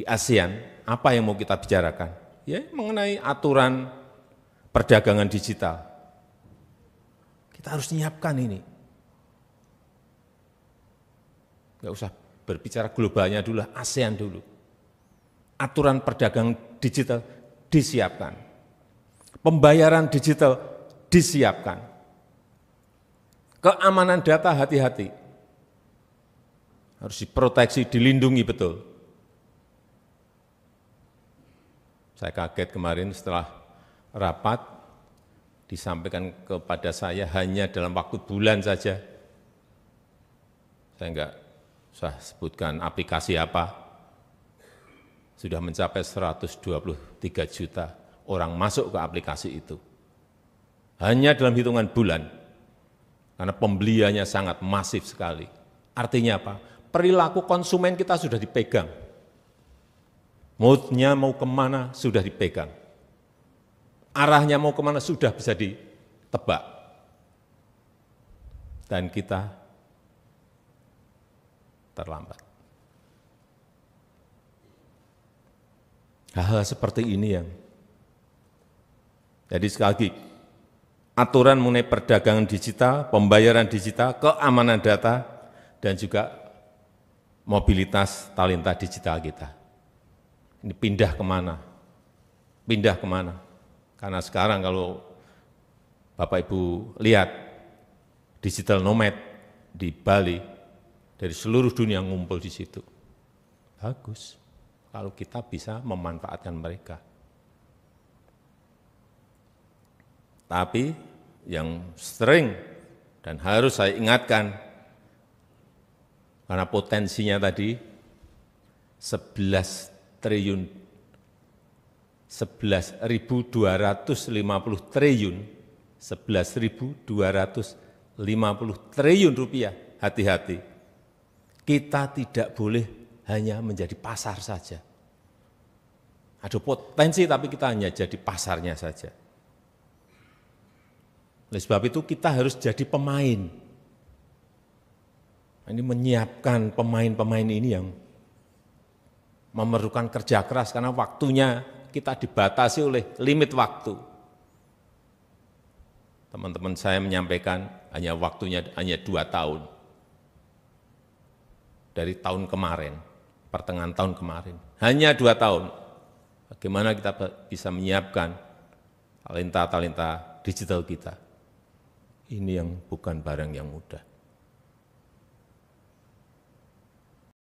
di ASEAN, apa yang mau kita bicarakan? Ya, mengenai aturan perdagangan digital. Kita harus menyiapkan ini. Enggak usah berbicara globalnya dulu, ASEAN dulu. Aturan perdagangan digital disiapkan. Pembayaran digital disiapkan. Keamanan data hati-hati. Harus diproteksi, dilindungi betul. Saya kaget kemarin setelah rapat disampaikan kepada saya hanya dalam waktu bulan saja. Saya enggak usah sebutkan aplikasi apa. Sudah mencapai 123 juta orang masuk ke aplikasi itu. Hanya dalam hitungan bulan. Karena pembeliannya sangat masif sekali. Artinya apa? Perilaku konsumen kita sudah dipegang moodnya mau kemana sudah dipegang. Arahnya mau kemana sudah bisa ditebak. Dan kita terlambat. Hal-hal seperti ini yang jadi sekali lagi, aturan mengenai perdagangan digital, pembayaran digital, keamanan data, dan juga mobilitas talenta digital kita ini pindah kemana, pindah kemana. Karena sekarang kalau Bapak Ibu lihat digital nomad di Bali, dari seluruh dunia ngumpul di situ. Bagus, kalau kita bisa memanfaatkan mereka. Tapi yang sering dan harus saya ingatkan, karena potensinya tadi 11 triliun 11.250 triliun 11.250 triliun rupiah, hati-hati. Kita tidak boleh hanya menjadi pasar saja. Ada potensi tapi kita hanya jadi pasarnya saja. Oleh sebab itu kita harus jadi pemain. Ini menyiapkan pemain-pemain ini yang memerlukan kerja keras karena waktunya kita dibatasi oleh limit waktu. Teman-teman saya menyampaikan hanya waktunya hanya dua tahun. Dari tahun kemarin, pertengahan tahun kemarin. Hanya dua tahun. Bagaimana kita bisa menyiapkan talenta-talenta digital kita. Ini yang bukan barang yang mudah.